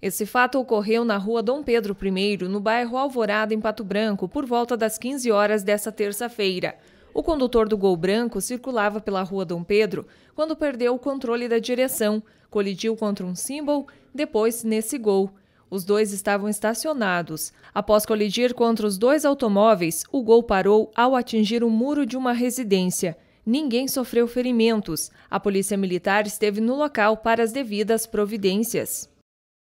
Esse fato ocorreu na rua Dom Pedro I, no bairro Alvorada, em Pato Branco, por volta das 15 horas desta terça-feira. O condutor do Gol Branco circulava pela rua Dom Pedro quando perdeu o controle da direção, colidiu contra um símbolo, depois nesse gol. Os dois estavam estacionados. Após colidir contra os dois automóveis, o gol parou ao atingir o muro de uma residência. Ninguém sofreu ferimentos. A polícia militar esteve no local para as devidas providências.